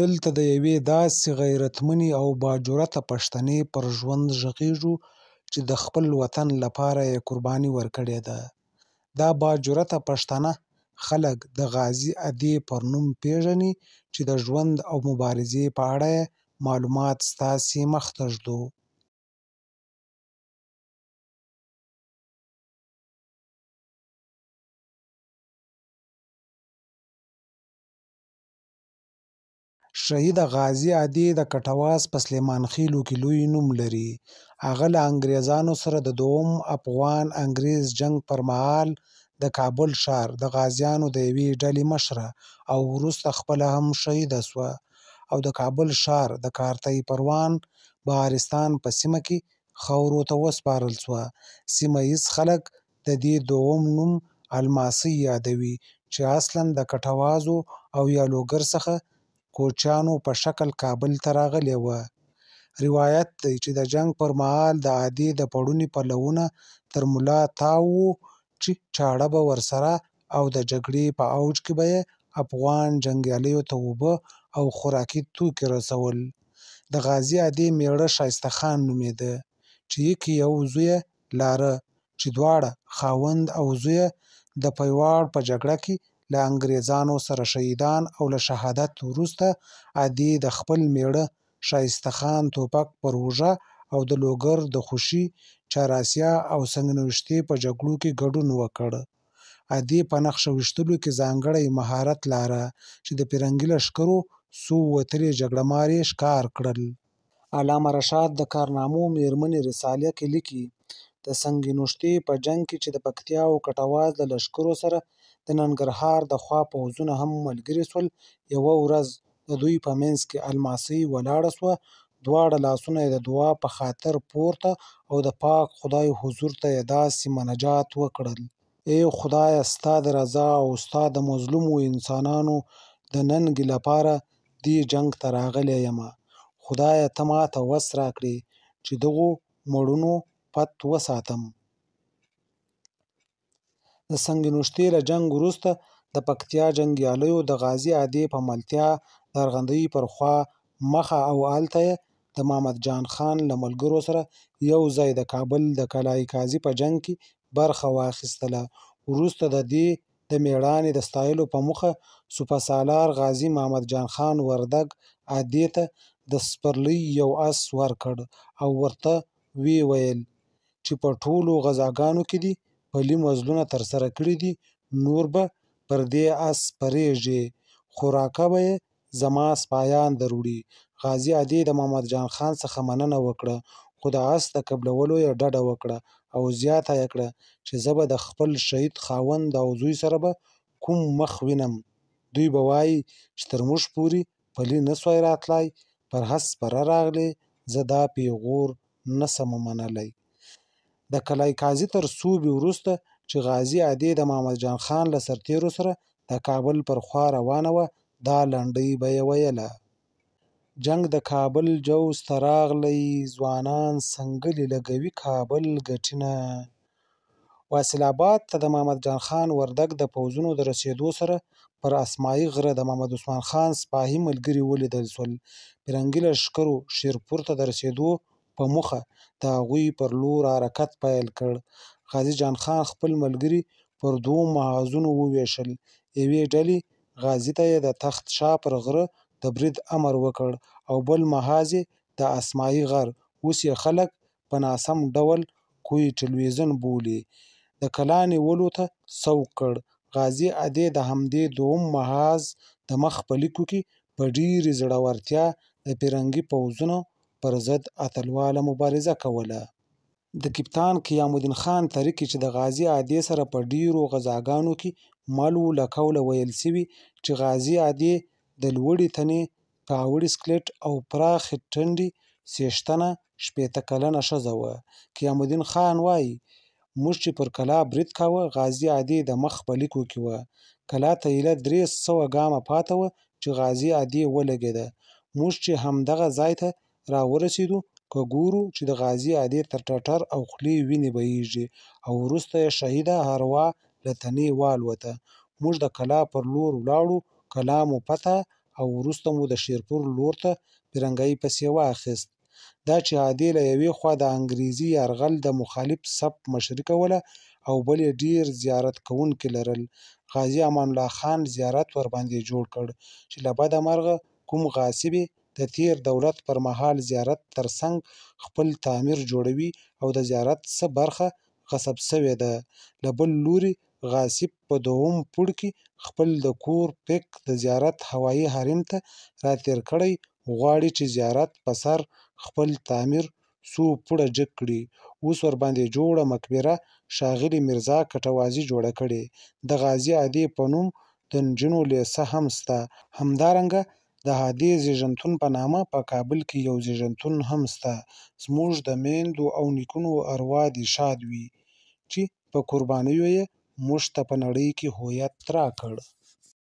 دلته د یوې داسې غیرتمنې او باجرأته پښتنې پر ژوند غږیږو چې د خپل وطن لپاره یې قرباني ورکړې ده. دا باجرأته پښتانه خلک د غازي ادې پر نوم پېژني چې د ژوند او مبارزې په اړه یې معلومات ستاسې مخ ته ږدو. شهید غازي عادي د کټواز په سلیمان خېلو کې لوی نوم لري هغه له انګریزانو سره د دوم افغان انګریز جنگ پر مهال د کابل ښار د غازیانو د یوې ډلې مشره او وروسته خپله هم شهیده سوه او د کابل ښار د کارتۍ پروان بهارستان په سیمه کې خاورو ته وسپارل سوه سیمه ییز خلک د دې دوم نوم الماسي یادوي چې اصلا د کټوازو او یا لوګر څخه کوچیانو په شکل کابل ته راغلې وه. روایت دی چې د جنګ پر مهال د عادي د پړوني پلونه تر ملا تاو وو چې چاړه به ورسره او د جګړې په اوج کې به یې افغان جنګیالیو ته اوبه او خوراکي توکي رسول د غازي عادي میړه شایسته خان نومېده چې یکی یو زوی لاره چې دواړه خاوند او زوی د پیواړ په جګړه کې له انګریزانو سره شهیدان او له شهادت وروسته عدي د خپل میړه شایسته خان توپک پر اوږه او د لوګر د خوشي چاراسیا او سنگنوشتي په جګړو کې ګډون وکړ عدي په نقشه وشتلو کې ځانګړی مهارت لاره چې د پیرنګي لشکرو سو وتلې جګړهمارې ښکار کړل علامه رشاد د کارنامو میرمنې رساله کې لیکي د سنگینوشتي په جنگ کې چې د پکتیا او کټواز د لشکرو سره د ننګرهار د خوا پوځونه هم ملګري شول. یوه ورځ د دوی په منځ کې الماسۍ ولاړه شوه. دواړه لاسونه یې د دعا په خاطر پورته او د پاک خدای حضور ته یې داسې مناجات وکړل. ای خدایه ستا د رضا او ستا د مظلومو انسانانو د ننګ لپاره دې جنگ ته راغلی یمه. خدایه ته ماته وس راکړې چې دغو مړونو پت وساتم. د سنګنوشتې له جنګ وروسته د پکتیا جنګیالیو د غازي عادي په ملتیا د ارغندې پر خوا مخه او هلته یې د محمد جان خان له ملګرو سره یو ځای د کابل د کلای قاضي په جنګ کې برخه واخیستله وروسته د دې د میړانې د ستایلو په موخه سوپه سالار غازي محمد جان خان وردګ عادي ته د سپرلۍ یو اس ورکړ او ورته ویې ویل چې په ټولو غزاګانو کې دې پلي مزلونه ترسره کړي دي، نور به پر دې اس سپرېږي، خوراکه به یې زما سپاهیان دروړي. غازي عادي د محمد جان خان څخه مننه وکړه، خو د اس د قبلولو یې ډډه وکړه او زیاته یې کړه چې زه به د خپل شهید خاوند او زوی سره به کوم مخ وینم. دوی به وایي چې تر موږ پورې پلي نه سوای راتلای، پر اس سپره راغلې، زه دا پېغور نه شم منلی. د کلای قاضي تر صوبې وروسته چې غازي عادي د محمد جان خان له سرتیرو سره د کابل پر خوا روانه وه دا لنډۍ به یې ویله جنگ د کابل جوز ته راغلی ځوانان سنګلې لګوي کابل ګټینه واصل آباد ته د محمد جان خان وردګ د پوځونو د رسیدو سره پر اسماعي غره د محمد عثمان خان سپاهي ملګري ولیدل شول پیرنګي لښکرو شیرپور ته د رسیدو په موخه د هغوی پر لور حرکت پیل کړ. غازي جان خان خپل ملګري پر دوو محاذونو وویشل، یوې ډلې غازي ته یې د تخت شاه پر غره د برید امر وکړ او بل محاذ یې د اسمايي غر اوس یې خلک په ناسم ډول کوي ټلویزیون بولي د کلا نیولو ته سوق کړ. غازي ادې د همدې دوم محاذ د مخ په لیکو کې په ډېرې زړورتیا د پیرنګي پوځونو پر ضد اتلواله مبارزه کوله. د کپتان قیام الدین خان طریقې چې د غازي عادي سره په ډیرو غزاګانو کې مل و له قوله ویل سوي چې غازي عادي د لوړې تنې پیاوړي سکلیټ او پراخې ټنډې سیشتنه شپېته کلنه ښځه وه قیام الدین خان وایي موږ چې پر کلا برید کاوه غازي عادي د مخ په لیکو کې وه کلا ته ایله درې سوه ګامه پاته وه چې غازي عادي ولګېده موږ چې همدغه ځای ته راورسېدو که ګورو چې د غازي عادل تر ټټر او خولې وینې بهیږي او وروسته یې شهیده اروا له تنې والوته موږ د کلا پر لور ولاړو کلا مو پته او وروسته مو د شیرپور لور ته پیرنګۍ پسې واخیست دا چې عادل له یوې خوا د انګریزي یرغل د مخالف سپ مشري کوله او بل یې ډیر زیارت کوونکي لرل غازي امان الله خان زیارت ورباندې جوړ کړ چې له بده مرغه کوم غاصبې د تیر دولت پر مهال زیارت ترڅنګ خپل تعمیر جوړوي او د زیارت څه برخه غصب سوې ده له بل لوري غاصب په دوم پوړ کې خپل د کور پیک د زیارت هوایي حریم ته راتیر کړی غواړي چې زیارت په سر خپل تعمیر څو پوړه جګ کړي اوس ورباندې جوړه مقبره ښاغلي مرزا کټوازي جوړه کړې د غازي عادي په نوم د نجونو لیسه هم سته همدارنګه د هادي زیږنتون په نامه په کابل کې یو زیږنتون هم سته زموږ د میندو او نیکونو اروا دې ښاد وي چې په قربانیو یې موږ ته په نړۍ کې هویت راکړ.